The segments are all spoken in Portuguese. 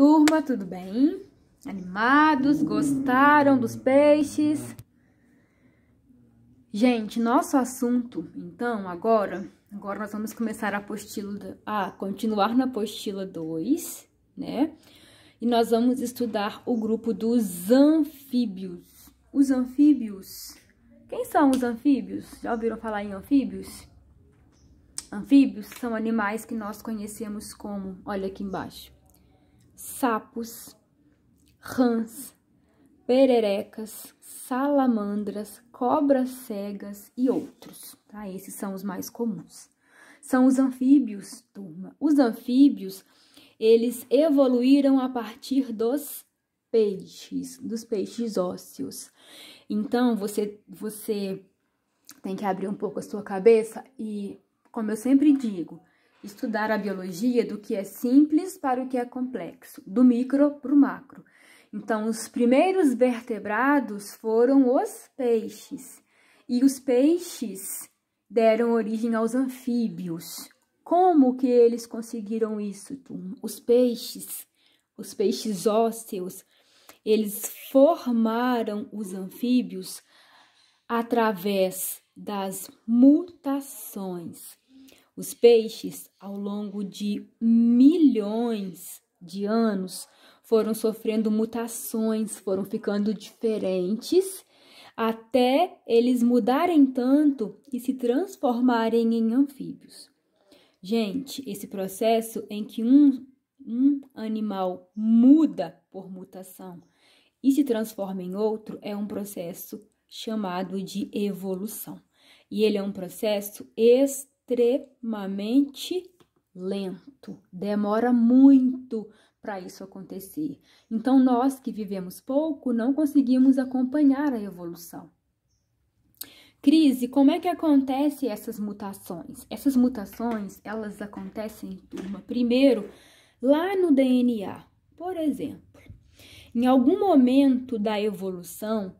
turma, tudo bem? Animados? Gostaram dos peixes? Gente, nosso assunto, então, agora, agora nós vamos começar a apostila, a continuar na apostila 2, né? E nós vamos estudar o grupo dos anfíbios. Os anfíbios, quem são os anfíbios? Já ouviram falar em anfíbios? Anfíbios são animais que nós conhecemos como, olha aqui embaixo, sapos, rãs, pererecas, salamandras, cobras cegas e outros. Tá? Esses são os mais comuns. São os anfíbios, turma. Os anfíbios, eles evoluíram a partir dos peixes, dos peixes ósseos. Então, você, você tem que abrir um pouco a sua cabeça e, como eu sempre digo, Estudar a biologia do que é simples para o que é complexo, do micro para o macro. Então, os primeiros vertebrados foram os peixes, e os peixes deram origem aos anfíbios. Como que eles conseguiram isso, Os peixes, os peixes ósseos, eles formaram os anfíbios através das mutações. Os peixes, ao longo de milhões de anos, foram sofrendo mutações, foram ficando diferentes, até eles mudarem tanto e se transformarem em anfíbios. Gente, esse processo em que um, um animal muda por mutação e se transforma em outro é um processo chamado de evolução. E ele é um processo extraordinário extremamente lento, demora muito para isso acontecer. Então, nós que vivemos pouco não conseguimos acompanhar a evolução. Crise, como é que acontece essas mutações? Essas mutações, elas acontecem, turma, primeiro lá no DNA. Por exemplo, em algum momento da evolução,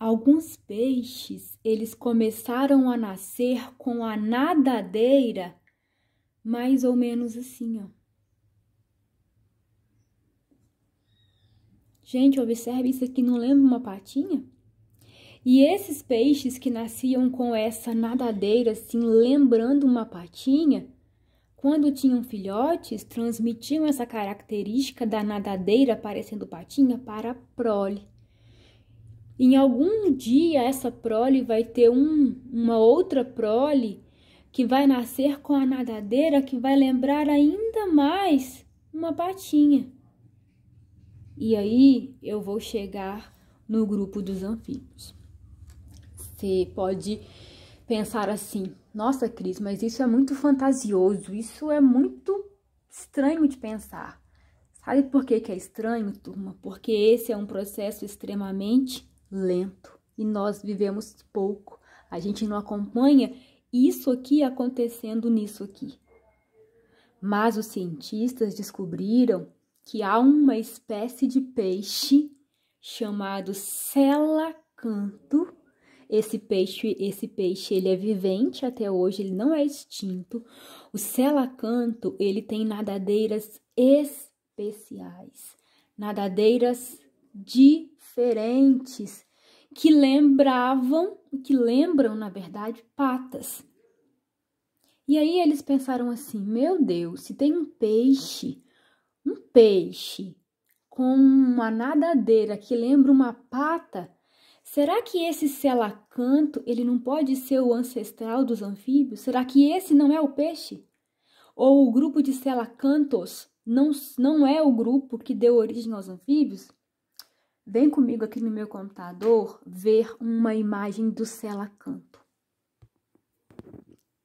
Alguns peixes, eles começaram a nascer com a nadadeira mais ou menos assim, ó. Gente, observe isso aqui, não lembra uma patinha? E esses peixes que nasciam com essa nadadeira, assim, lembrando uma patinha, quando tinham filhotes, transmitiam essa característica da nadadeira parecendo patinha para a prole. Em algum dia essa prole vai ter um, uma outra prole que vai nascer com a nadadeira que vai lembrar ainda mais uma patinha. E aí eu vou chegar no grupo dos anfíbios. Você pode pensar assim: nossa, Cris, mas isso é muito fantasioso, isso é muito estranho de pensar. Sabe por que, que é estranho, turma? Porque esse é um processo extremamente lento e nós vivemos pouco. A gente não acompanha isso aqui acontecendo nisso aqui. Mas os cientistas descobriram que há uma espécie de peixe chamado selacanto. Esse peixe, esse peixe, ele é vivente até hoje, ele não é extinto. O selacanto, ele tem nadadeiras especiais, nadadeiras de diferentes que lembravam, que lembram, na verdade, patas. E aí eles pensaram assim: meu Deus, se tem um peixe, um peixe com uma nadadeira que lembra uma pata, será que esse selacanto ele não pode ser o ancestral dos anfíbios? Será que esse não é o peixe? Ou o grupo de selacantos não, não é o grupo que deu origem aos anfíbios? Vem comigo aqui no meu computador ver uma imagem do selacanto.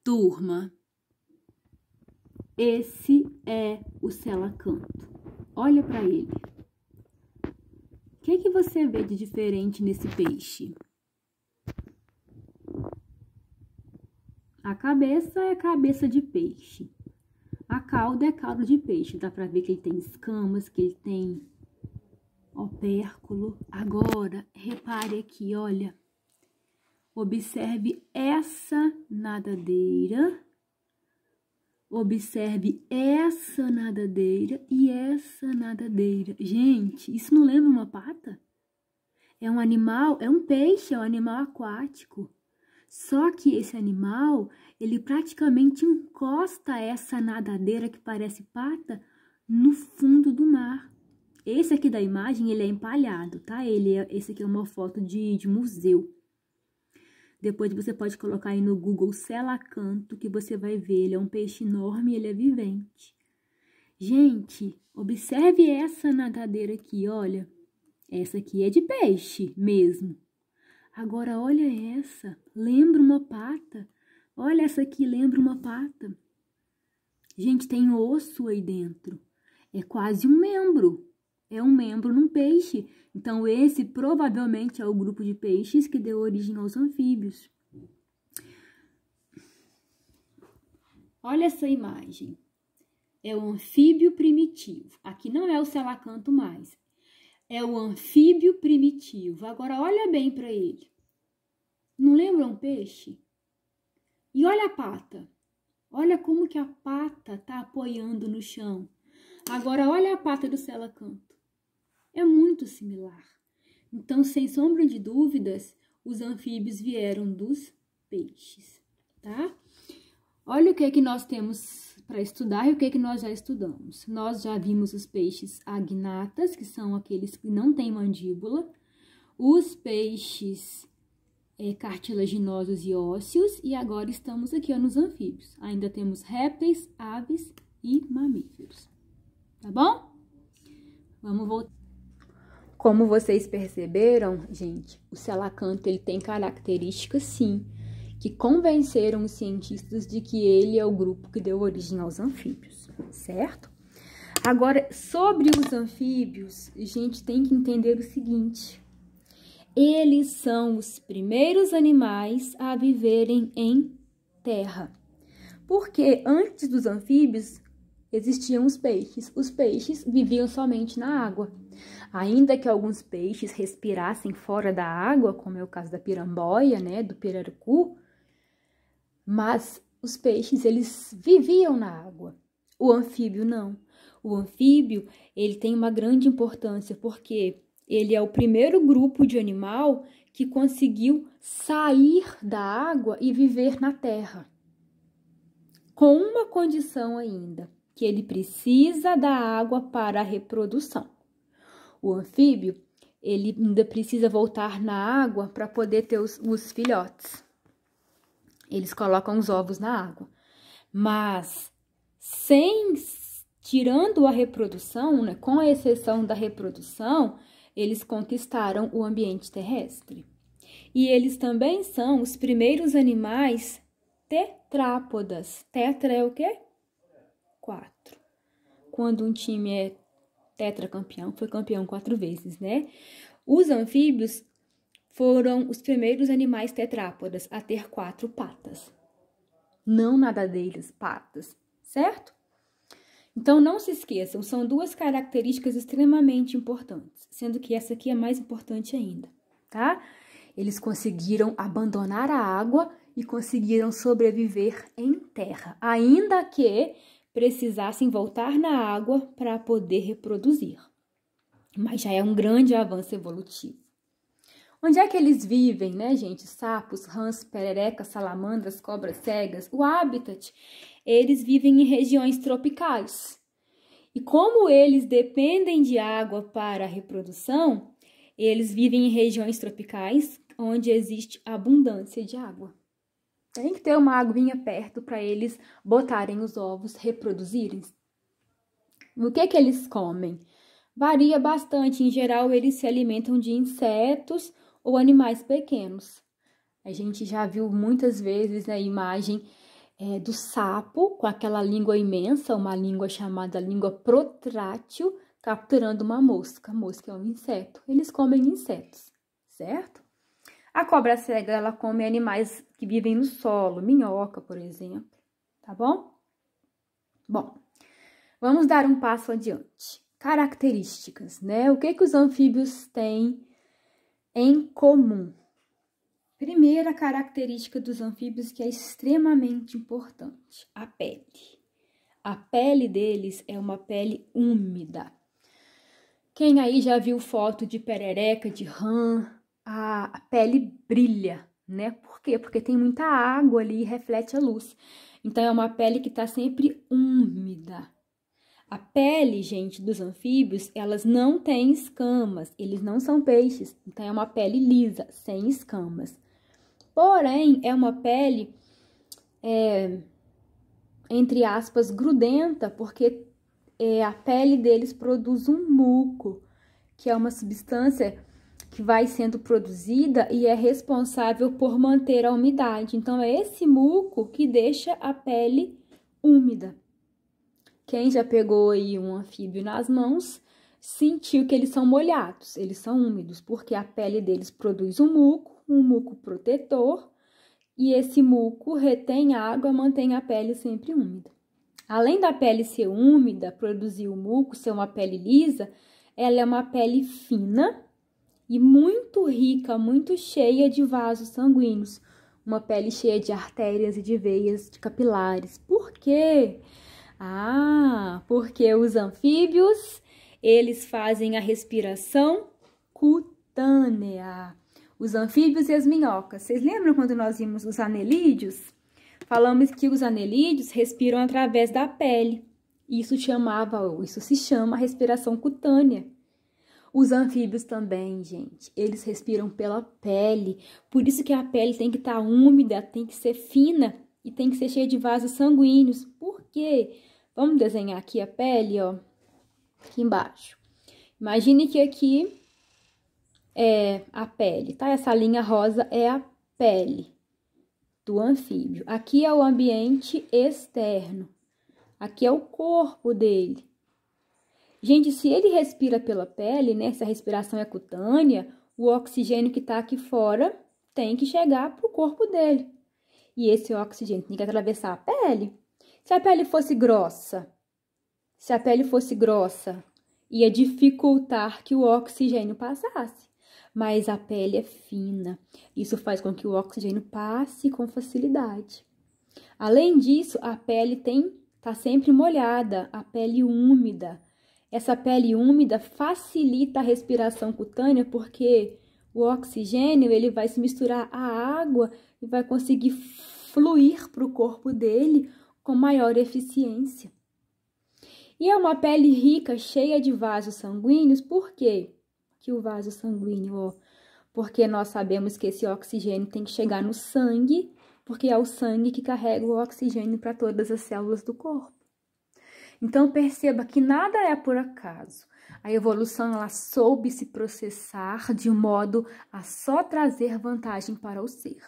Turma, esse é o selacanto. Olha para ele. O que, é que você vê de diferente nesse peixe? A cabeça é cabeça de peixe. A cauda é cauda de peixe. Dá para ver que ele tem escamas, que ele tem opérculo. Agora, repare aqui, olha. Observe essa nadadeira. Observe essa nadadeira e essa nadadeira. Gente, isso não lembra uma pata? É um animal, é um peixe, é um animal aquático. Só que esse animal, ele praticamente encosta essa nadadeira que parece pata no fundo do mar. Esse aqui da imagem, ele é empalhado, tá? Ele é, esse aqui é uma foto de, de museu. Depois você pode colocar aí no Google selacanto, que você vai ver. Ele é um peixe enorme, ele é vivente. Gente, observe essa nadadeira aqui, olha. Essa aqui é de peixe mesmo. Agora, olha essa. Lembra uma pata? Olha essa aqui, lembra uma pata. Gente, tem osso aí dentro. É quase um membro é um membro num peixe. Então, esse provavelmente é o grupo de peixes que deu origem aos anfíbios. Olha essa imagem. É o anfíbio primitivo. Aqui não é o selacanto mais. É o anfíbio primitivo. Agora, olha bem para ele. Não lembra um peixe? E olha a pata. Olha como que a pata está apoiando no chão. Agora, olha a pata do selacanto é muito similar. Então, sem sombra de dúvidas, os anfíbios vieram dos peixes, tá? Olha o que é que nós temos para estudar e o que é que nós já estudamos. Nós já vimos os peixes agnatas, que são aqueles que não têm mandíbula, os peixes é, cartilaginosos e ósseos, e agora estamos aqui ó, nos anfíbios. Ainda temos répteis, aves e mamíferos. Tá bom? Vamos voltar. Como vocês perceberam, gente, o selacanto ele tem características sim que convenceram os cientistas de que ele é o grupo que deu origem aos anfíbios, certo? Agora, sobre os anfíbios, a gente tem que entender o seguinte: eles são os primeiros animais a viverem em terra. Porque antes dos anfíbios, existiam os peixes. Os peixes viviam somente na água. Ainda que alguns peixes respirassem fora da água, como é o caso da piramboia, né, do pirarucu, mas os peixes eles viviam na água. O anfíbio não. O anfíbio, ele tem uma grande importância porque ele é o primeiro grupo de animal que conseguiu sair da água e viver na terra. Com uma condição ainda, que ele precisa da água para a reprodução. O anfíbio, ele ainda precisa voltar na água para poder ter os, os filhotes. Eles colocam os ovos na água. Mas sem tirando a reprodução, né, com a exceção da reprodução, eles conquistaram o ambiente terrestre. E eles também são os primeiros animais tetrápodas. Tetra é o quê? quatro. Quando um time é tetracampeão, foi campeão quatro vezes, né? Os anfíbios foram os primeiros animais tetrápodas a ter quatro patas. Não nadadeiras, patas, certo? Então não se esqueçam, são duas características extremamente importantes, sendo que essa aqui é mais importante ainda, tá? Eles conseguiram abandonar a água e conseguiram sobreviver em terra, ainda que precisassem voltar na água para poder reproduzir. Mas já é um grande avanço evolutivo. Onde é que eles vivem, né, gente? Sapos, rãs, pererecas, salamandras, cobras cegas, o habitat. Eles vivem em regiões tropicais. E como eles dependem de água para a reprodução, eles vivem em regiões tropicais onde existe abundância de água. Tem que ter uma aguinha perto para eles botarem os ovos, reproduzirem. O que que eles comem? Varia bastante, em geral eles se alimentam de insetos ou animais pequenos. A gente já viu muitas vezes a imagem é, do sapo com aquela língua imensa, uma língua chamada língua protrátil, capturando uma mosca. A mosca é um inseto. Eles comem insetos, certo? A cobra cega, ela come animais que vivem no solo, minhoca, por exemplo, tá bom? Bom, vamos dar um passo adiante. Características, né? O que, que os anfíbios têm em comum? Primeira característica dos anfíbios que é extremamente importante, a pele. A pele deles é uma pele úmida. Quem aí já viu foto de perereca, de rã, a, pele brilha, né? Por quê? Porque tem muita água ali e reflete a luz. Então é uma pele que está sempre úmida. A pele, gente, dos anfíbios, elas não têm escamas, eles não são peixes, então é uma pele lisa, sem escamas. Porém, é uma pele, é, entre aspas, grudenta, porque é, a pele deles produz um muco, que é uma substância que vai sendo produzida e é responsável por manter a umidade. Então, é esse muco que deixa a pele úmida. Quem já pegou aí um anfíbio nas mãos, sentiu que eles são molhados, eles são úmidos, porque a pele deles produz um muco, um muco protetor, e esse muco retém água, mantém a pele sempre úmida. Além da pele ser úmida, produzir o muco, ser uma pele lisa, ela é uma pele fina e muito rica, muito cheia de vasos sanguíneos, uma pele cheia de artérias e de veias, de capilares. Por quê? Ah, porque os anfíbios, eles fazem a respiração cutânea. Os anfíbios e as minhocas. Vocês lembram quando nós vimos os anelídeos? Falamos que os anelídeos respiram através da pele. Isso chamava, isso se chama respiração cutânea. Os anfíbios também, gente, eles respiram pela pele. Por isso que a pele tem que estar tá úmida, tem que ser fina e tem que ser cheia de vasos sanguíneos. Por quê? Vamos desenhar aqui a pele, ó, aqui embaixo. Imagine que aqui é a pele, tá? Essa linha rosa é a pele do anfíbio. Aqui é o ambiente externo. Aqui é o corpo dele. Gente, se ele respira pela pele, né, se a respiração é cutânea, o oxigênio que está aqui fora tem que chegar pro corpo dele. E esse oxigênio tem que atravessar a pele. Se a pele fosse grossa, se a pele fosse grossa, ia dificultar que o oxigênio passasse. Mas a pele é fina, isso faz com que o oxigênio passe com facilidade. Além disso, a pele tem tá sempre molhada, a pele úmida. Essa pele úmida facilita a respiração cutânea porque o oxigênio ele vai se misturar à água e vai conseguir fluir para o corpo dele com maior eficiência. E é uma pele rica, cheia de vasos sanguíneos, por quê? Que o vaso sanguíneo, ó, porque nós sabemos que esse oxigênio tem que chegar no sangue, porque é o sangue que carrega o oxigênio para todas as células do corpo. Então perceba que nada é por acaso. A evolução ela soube se processar de um modo a só trazer vantagem para o ser.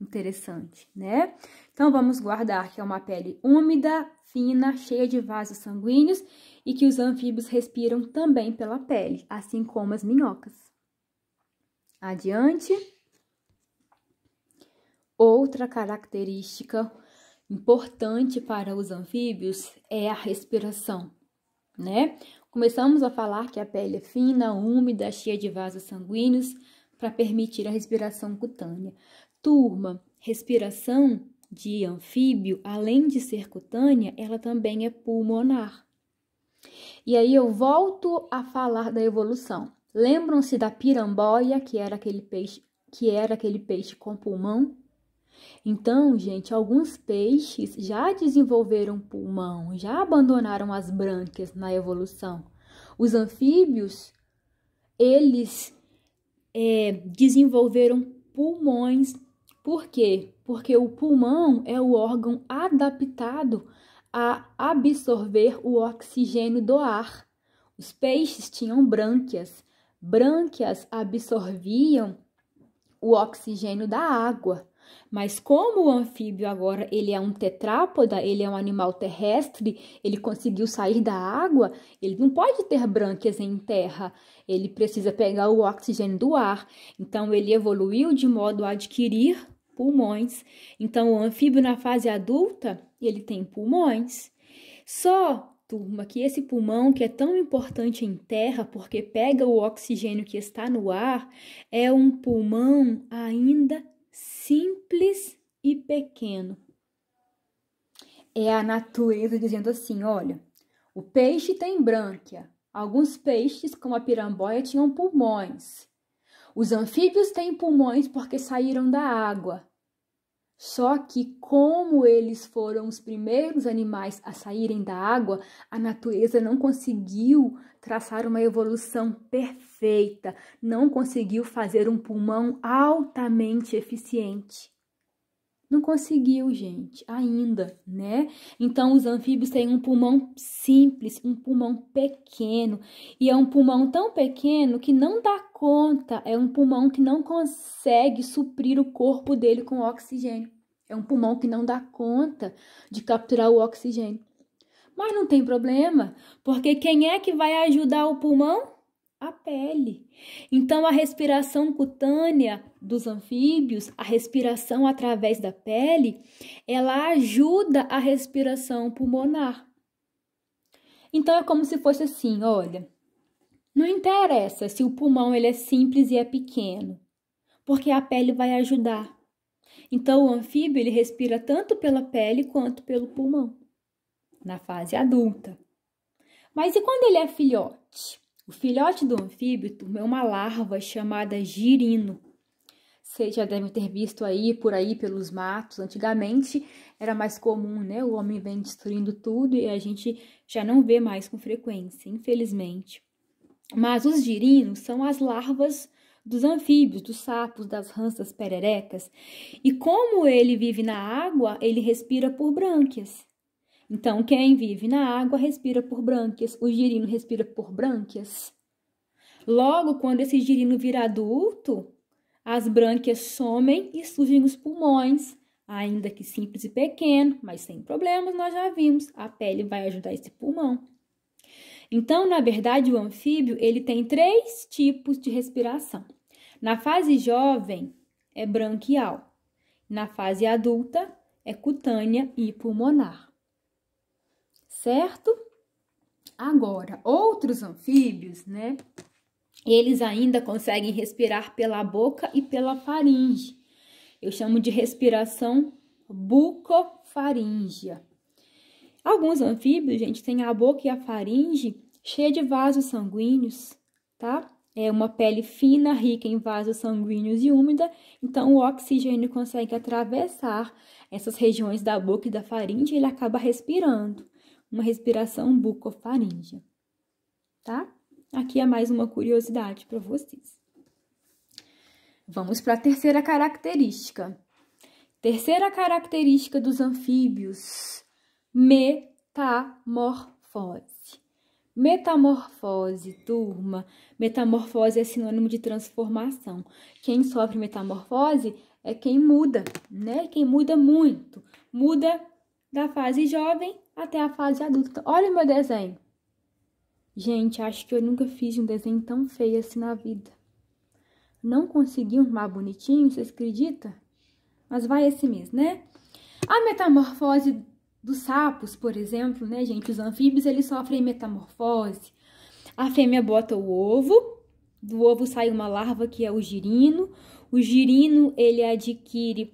Interessante, né? Então vamos guardar que é uma pele úmida, fina, cheia de vasos sanguíneos e que os anfíbios respiram também pela pele, assim como as minhocas. Adiante. Outra característica importante para os anfíbios é a respiração, né? Começamos a falar que a pele é fina, úmida, cheia de vasos sanguíneos para permitir a respiração cutânea. Turma, respiração de anfíbio, além de ser cutânea, ela também é pulmonar. E aí eu volto a falar da evolução. Lembram-se da piramboia, que era aquele peixe que era aquele peixe com pulmão? Então, gente, alguns peixes já desenvolveram pulmão, já abandonaram as brânquias na evolução. Os anfíbios, eles é, desenvolveram pulmões. Por quê? Porque o pulmão é o órgão adaptado a absorver o oxigênio do ar. Os peixes tinham brânquias. Brânquias absorviam o oxigênio da água. Mas como o anfíbio agora ele é um tetrápoda, ele é um animal terrestre, ele conseguiu sair da água, ele não pode ter brânquias em terra. Ele precisa pegar o oxigênio do ar. Então ele evoluiu de modo a adquirir pulmões. Então o anfíbio na fase adulta, ele tem pulmões. Só turma, que esse pulmão que é tão importante em terra, porque pega o oxigênio que está no ar, é um pulmão ainda simples e pequeno. É a natureza dizendo assim: olha, o peixe tem brânquia. Alguns peixes, como a piramboia, tinham pulmões. Os anfíbios têm pulmões porque saíram da água. Só que, como eles foram os primeiros animais a saírem da água, a natureza não conseguiu traçar uma evolução perfeita, não conseguiu fazer um pulmão altamente eficiente. Não conseguiu, gente, ainda, né? Então, os anfíbios têm um pulmão simples, um pulmão pequeno. E é um pulmão tão pequeno que não dá conta, é um pulmão que não consegue suprir o corpo dele com oxigênio. É um pulmão que não dá conta de capturar o oxigênio. Mas não tem problema, porque quem é que vai ajudar o pulmão? A pele. Então, a respiração cutânea dos anfíbios, a respiração através da pele, ela ajuda a respiração pulmonar. Então é como se fosse assim, olha, não interessa se o pulmão ele é simples e é pequeno, porque a pele vai ajudar. Então o anfíbio ele respira tanto pela pele quanto pelo pulmão na fase adulta. Mas e quando ele é filhote? O filhote do anfíbio é uma larva chamada girino. Vocês já devem ter visto aí por aí pelos matos. Antigamente era mais comum, né? O homem vem destruindo tudo e a gente já não vê mais com frequência, infelizmente. Mas os girinos são as larvas dos anfíbios, dos sapos, das rãs, das pererecas. E como ele vive na água, ele respira por brânquias. Então, quem vive na água respira por brânquias, o girino respira por brânquias. Logo, quando esse girino vira adulto, as brânquias somem e surgem os pulmões, ainda que simples e pequeno, mas sem problemas, nós já vimos, a pele vai ajudar esse pulmão. Então, na verdade, o anfíbio ele tem três tipos de respiração. Na fase jovem é branquial, na fase adulta é cutânea e pulmonar. Certo? Agora, outros anfíbios, né, eles ainda conseguem respirar pela boca e pela faringe. Eu chamo de respiração bucofaríngea. Alguns anfíbios, gente, têm a boca e a faringe cheia de vasos sanguíneos, tá? É uma pele fina, rica em vasos sanguíneos e úmida, então o oxigênio consegue atravessar essas regiões da boca e da faringe e ele acaba respirando. Uma respiração bucofaríngea, tá? Aqui é mais uma curiosidade para vocês. Vamos para a terceira característica. Terceira característica dos anfíbios: metamorfose. Metamorfose, turma. Metamorfose é sinônimo de transformação. Quem sofre metamorfose é quem muda, né? Quem muda muito. Muda da fase jovem até a fase adulta. Olha o meu desenho. Gente, acho que eu nunca fiz um desenho tão feio assim na vida. Não consegui um mar bonitinho, vocês acreditam? Mas vai assim esse mês, né? A metamorfose dos sapos, por exemplo, né, gente? Os anfíbios, eles sofrem metamorfose. A fêmea bota o ovo, do ovo sai uma larva que é o girino. O girino, ele adquire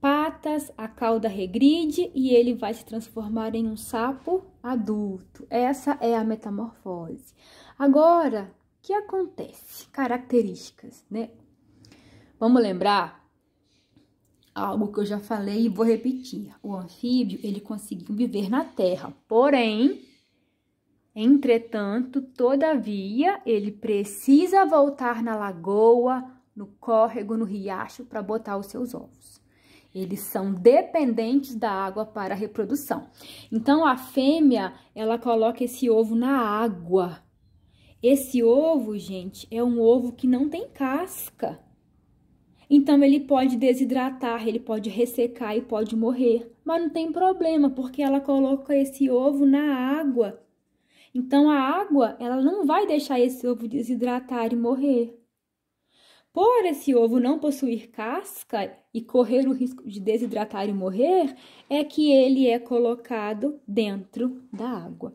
patas, a cauda regride e ele vai se transformar em um sapo adulto. Essa é a metamorfose. Agora, o que acontece? Características, né? Vamos lembrar algo que eu já falei e vou repetir. O anfíbio, ele conseguiu viver na terra, porém, entretanto, todavia, ele precisa voltar na lagoa, no córrego, no riacho para botar os seus ovos. Eles são dependentes da água para a reprodução. Então, a fêmea, ela coloca esse ovo na água. Esse ovo, gente, é um ovo que não tem casca. Então, ele pode desidratar, ele pode ressecar e pode morrer. Mas não tem problema, porque ela coloca esse ovo na água. Então, a água, ela não vai deixar esse ovo desidratar e morrer. Por esse ovo não possuir casca e correr o risco de desidratar e morrer, é que ele é colocado dentro da água.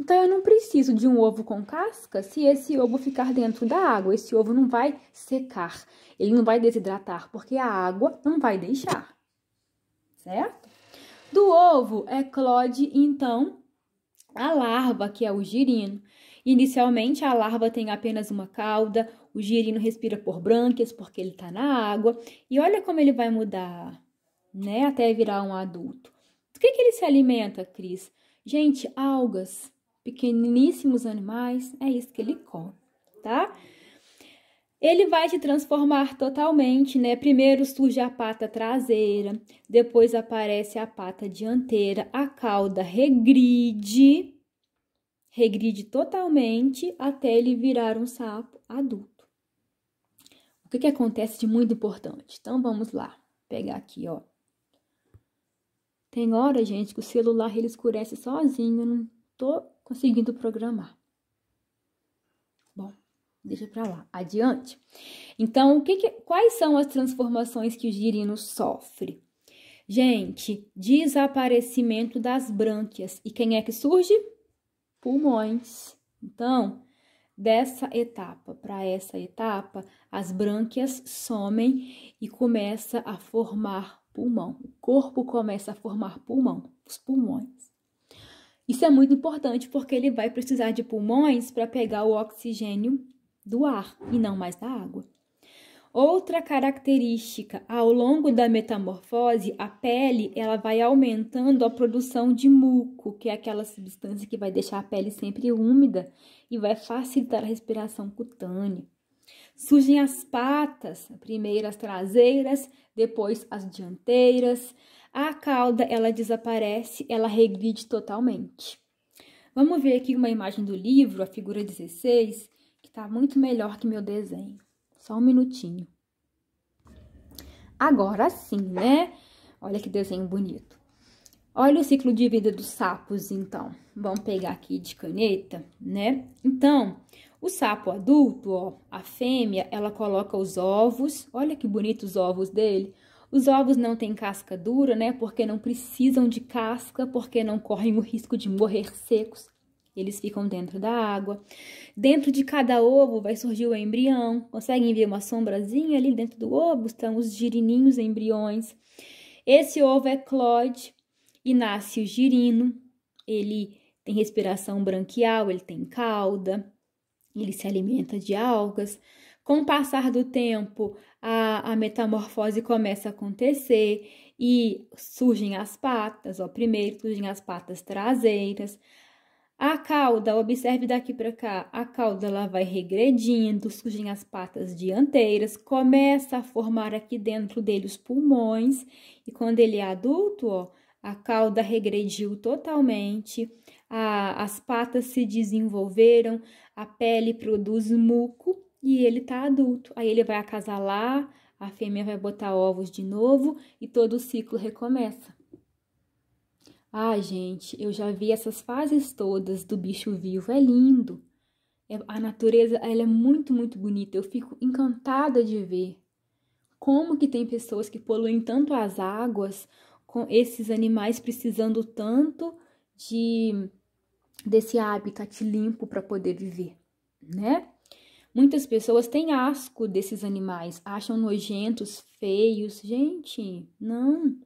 Então eu não preciso de um ovo com casca se esse ovo ficar dentro da água. Esse ovo não vai secar, ele não vai desidratar, porque a água não vai deixar. Certo? Do ovo eclode é então a larva, que é o girino. Inicialmente, a larva tem apenas uma cauda, o girino respira por brânquias porque ele está na água. E olha como ele vai mudar, né? Até virar um adulto. Do que, que ele se alimenta, Cris? Gente, algas, pequeníssimos animais, é isso que ele come, tá? Ele vai se transformar totalmente, né? Primeiro surge a pata traseira, depois aparece a pata dianteira, a cauda regride, regride totalmente até ele virar um sapo adulto. O que, que acontece de muito importante? Então vamos lá, pegar aqui, ó. Tem hora, gente, que o celular ele escurece sozinho, não tô conseguindo programar. Bom, deixa para lá, adiante. Então, o que, que quais são as transformações que o girino sofre? Gente, desaparecimento das brânquias. E quem é que surge? pulmões. Então, dessa etapa para essa etapa, as brânquias somem e começa a formar pulmão. O corpo começa a formar pulmão, os pulmões. Isso é muito importante porque ele vai precisar de pulmões para pegar o oxigênio do ar e não mais da água. Outra característica, ao longo da metamorfose, a pele ela vai aumentando a produção de muco, que é aquela substância que vai deixar a pele sempre úmida e vai facilitar a respiração cutânea. Surgem as patas, primeiro as traseiras, depois as dianteiras. A cauda ela desaparece, ela regride totalmente. Vamos ver aqui uma imagem do livro, a figura 16, que está muito melhor que meu desenho. Só um minutinho. Agora sim, né? Olha que desenho bonito. Olha o ciclo de vida dos sapos, então. Vamos pegar aqui de caneta, né? Então, o sapo adulto, ó, a fêmea, ela coloca os ovos. Olha que bonitos os ovos dele. Os ovos não têm casca dura, né? Porque não precisam de casca, porque não correm o risco de morrer secos. Eles ficam dentro da água. Dentro de cada ovo vai surgir o embrião. Conseguem ver uma sombrazinha ali dentro do ovo? Estão os girininhos embriões. Esse ovo é clode e nasce o girino. Ele tem respiração branquial, ele tem cauda, ele se alimenta de algas. Com o passar do tempo, a, a, metamorfose começa a acontecer e surgem as patas. Ó, primeiro surgem as patas traseiras, a cauda, observe daqui para cá, a cauda ela vai regredindo, surgem as patas dianteiras, começa a formar aqui dentro dele os pulmões, e quando ele é adulto, ó, a cauda regrediu totalmente, a, as patas se desenvolveram, a pele produz muco e ele tá adulto. Aí ele vai acasalar, a fêmea vai botar ovos de novo e todo o ciclo recomeça. Ah, gente, eu já vi essas fases todas do bicho vivo, é lindo. É, a natureza, ela é muito, muito bonita. Eu fico encantada de ver como que tem pessoas que poluem tanto as águas, com esses animais precisando tanto de desse habitat limpo para poder viver, né? Muitas pessoas têm asco desses animais, acham nojentos, feios. Gente, não.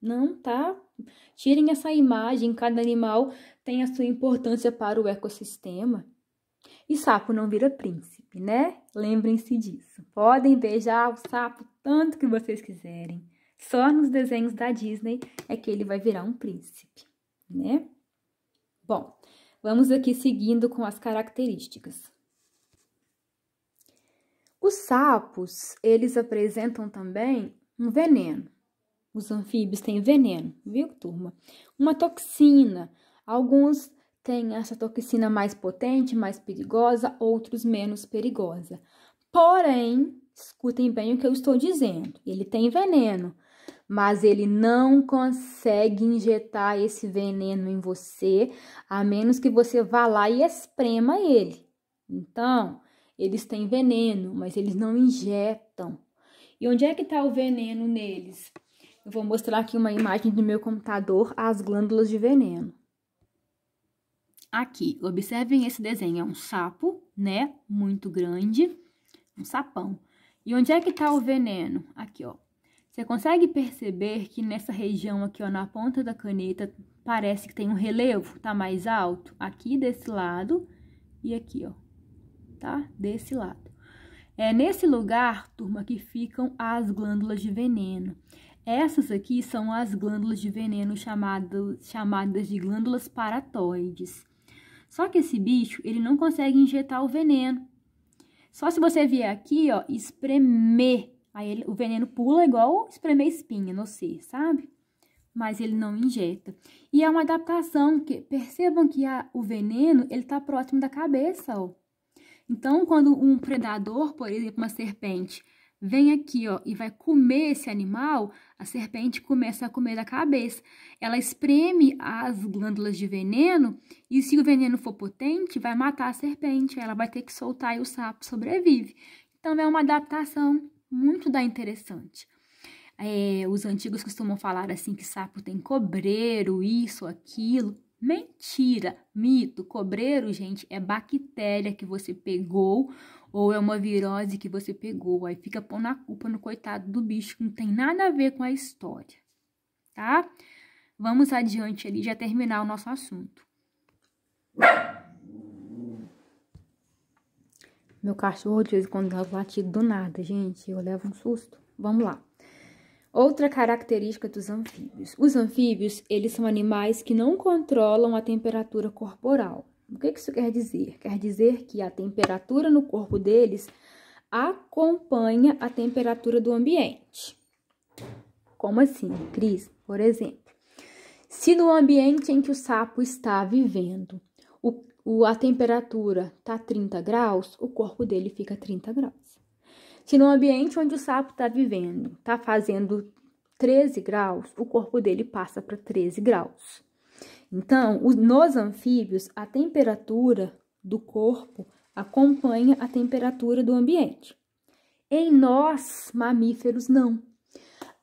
Não tá Tirem essa imagem, cada animal tem a sua importância para o ecossistema. E sapo não vira príncipe, né? Lembrem-se disso. Podem beijar o sapo tanto que vocês quiserem. Só nos desenhos da Disney é que ele vai virar um príncipe, né? Bom, vamos aqui seguindo com as características. Os sapos, eles apresentam também um veneno. Os anfíbios têm veneno, viu, turma? Uma toxina. Alguns têm essa toxina mais potente, mais perigosa, outros menos perigosa. Porém, escutem bem o que eu estou dizendo. Ele tem veneno, mas ele não consegue injetar esse veneno em você, a menos que você vá lá e esprema ele. Então, eles têm veneno, mas eles não injetam. E onde é que está o veneno neles? Eu vou mostrar aqui uma imagem do meu computador, as glândulas de veneno. Aqui, observem esse desenho, é um sapo, né, muito grande, um sapão. E onde é que está o veneno? Aqui, ó. Você consegue perceber que nessa região aqui, ó, na ponta da caneta, parece que tem um relevo, tá mais alto? Aqui desse lado e aqui, ó, tá? Desse lado. É nesse lugar, turma, que ficam as glândulas de veneno. Essas aqui são as glândulas de veneno chamado, chamadas de glândulas paratoides. Só que esse bicho, ele não consegue injetar o veneno. Só se você vier aqui, ó, espremer. Aí ele, o veneno pula igual espremer espinha não sei, sabe? Mas ele não injeta. E é uma adaptação, que percebam que a, o veneno, ele tá próximo da cabeça, ó. Então, quando um predador, por exemplo, uma serpente, vem aqui, ó, e vai comer esse animal, a serpente começa a comer da cabeça. Ela espreme as glândulas de veneno e se o veneno for potente, vai matar a serpente, ela vai ter que soltar e o sapo sobrevive. Então é uma adaptação muito da interessante. É, os antigos costumam falar assim que sapo tem cobreiro, isso, aquilo. Mentira, mito, cobreiro, gente, é bactéria que você pegou ou é uma virose que você pegou, aí fica pondo a culpa no coitado do bicho, que não tem nada a ver com a história, tá? Vamos adiante ali, já terminar o nosso assunto. Meu cachorro de vez em quando dá um latido do nada, gente, eu levo um susto. Vamos lá. Outra característica dos anfíbios. Os anfíbios, eles são animais que não controlam a temperatura corporal. O que isso quer dizer? Quer dizer que a temperatura no corpo deles acompanha a temperatura do ambiente. Como assim, Cris? Por exemplo, se no ambiente em que o sapo está vivendo o, o a temperatura está 30 graus, o corpo dele fica 30 graus. Se no ambiente onde o sapo está vivendo está fazendo 13 graus, o corpo dele passa para 13 graus. Então, nos anfíbios, a temperatura do corpo acompanha a temperatura do ambiente. Em nós, mamíferos, não.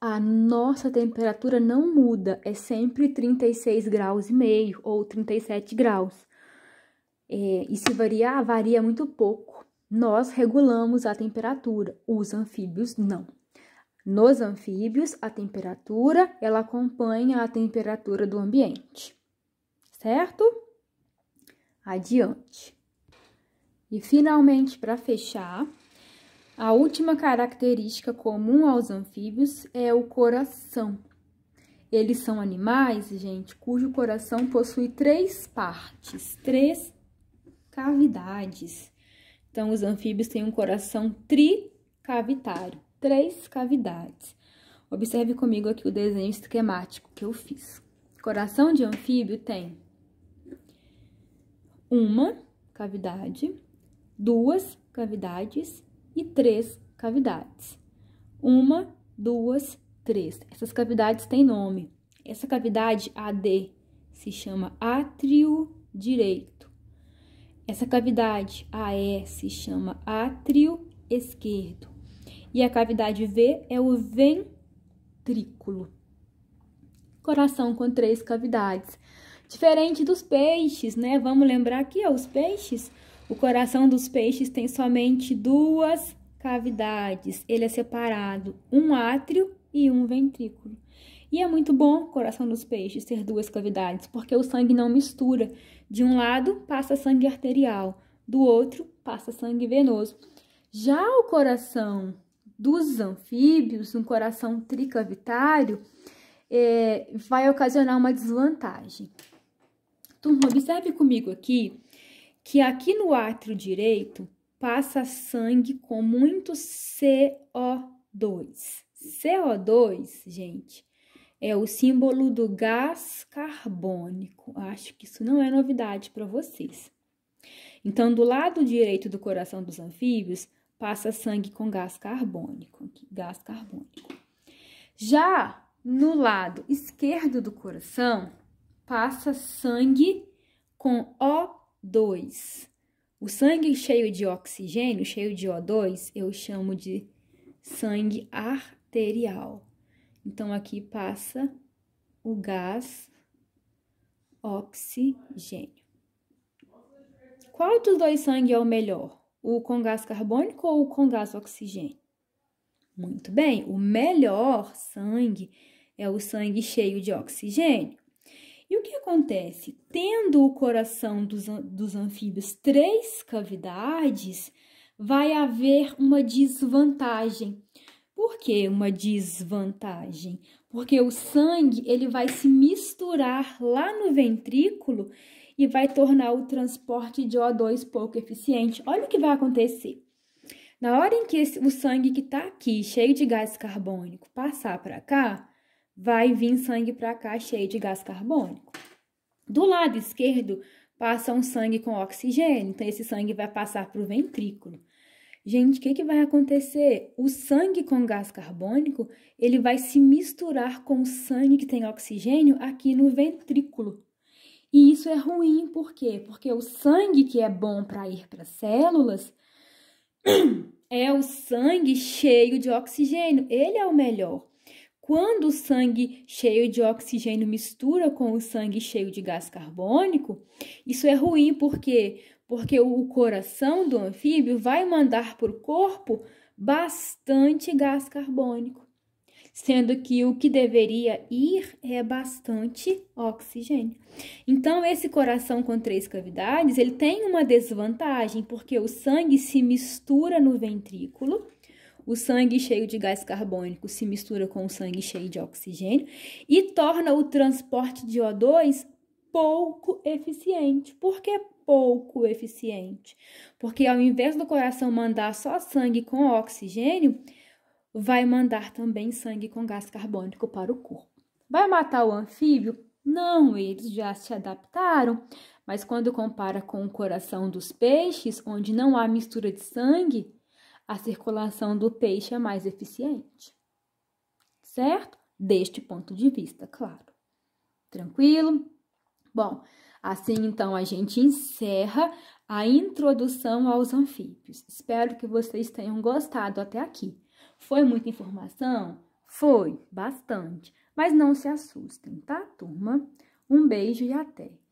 A nossa temperatura não muda, é sempre 36 graus e meio ou 37 graus. É, e se variar, varia muito pouco. Nós regulamos a temperatura, os anfíbios não. Nos anfíbios, a temperatura ela acompanha a temperatura do ambiente certo? Adiante. E finalmente, para fechar, a última característica comum aos anfíbios é o coração. Eles são animais, gente, cujo coração possui três partes, três cavidades. Então, os anfíbios têm um coração tricavitário, três cavidades. Observe comigo aqui o desenho esquemático que eu fiz. Coração de anfíbio tem uma cavidade, duas cavidades e três cavidades. Uma, duas, três. Essas cavidades têm nome. Essa cavidade AD se chama átrio direito. Essa cavidade AE se chama átrio esquerdo. E a cavidade V é o ventrículo. Coração com três cavidades. Diferente dos peixes, né? Vamos lembrar aqui: ó, os peixes, o coração dos peixes tem somente duas cavidades. Ele é separado, um átrio e um ventrículo. E é muito bom o coração dos peixes ter duas cavidades, porque o sangue não mistura. De um lado passa sangue arterial, do outro passa sangue venoso. Já o coração dos anfíbios, um coração tricavitário, é, vai ocasionar uma desvantagem. Turma, observe comigo aqui que aqui no átrio direito passa sangue com muito CO2. CO2, gente, é o símbolo do gás carbônico. Acho que isso não é novidade para vocês. Então, do lado direito do coração dos anfíbios, passa sangue com gás carbônico, gás carbônico. Já no lado esquerdo do coração, passa sangue com O2. O sangue cheio de oxigênio, cheio de O2, eu chamo de sangue arterial. Então aqui passa o gás oxigênio. Qual dos dois sangue é o melhor? O com gás carbônico ou o com gás oxigênio? Muito bem, o melhor sangue é o sangue cheio de oxigênio. E o que acontece? Tendo o coração dos, dos anfíbios três cavidades, vai haver uma desvantagem. Por que uma desvantagem? Porque o sangue ele vai se misturar lá no ventrículo e vai tornar o transporte de O2 pouco eficiente. Olha o que vai acontecer. Na hora em que esse, o sangue que está aqui, cheio de gás carbônico, passar para cá, vai vir sangue para cá cheio de gás carbônico. Do lado esquerdo, passa um sangue com oxigênio, então esse sangue vai passar para o ventrículo. Gente, o que, que vai acontecer? O sangue com gás carbônico, ele vai se misturar com o sangue que tem oxigênio aqui no ventrículo. E isso é ruim, por quê? Porque o sangue que é bom para ir para as células é o sangue cheio de oxigênio, ele é o melhor. Quando o sangue cheio de oxigênio mistura com o sangue cheio de gás carbônico, isso é ruim porque porque o coração do anfíbio vai mandar para o corpo bastante gás carbônico, sendo que o que deveria ir é bastante oxigênio. Então, esse coração com três cavidades, ele tem uma desvantagem, porque o sangue se mistura no ventrículo o sangue cheio de gás carbônico se mistura com o sangue cheio de oxigênio e torna o transporte de O2 pouco eficiente. Por que pouco eficiente? Porque ao invés do coração mandar só sangue com oxigênio, vai mandar também sangue com gás carbônico para o corpo. Vai matar o anfíbio? Não, eles já se adaptaram, mas quando compara com o coração dos peixes, onde não há mistura de sangue, a circulação do peixe é mais eficiente. Certo? Deste ponto de vista, claro. Tranquilo? Bom, assim então a gente encerra a introdução aos anfíbios. Espero que vocês tenham gostado até aqui. Foi muita informação? Foi, bastante. Mas não se assustem, tá, turma? Um beijo e até!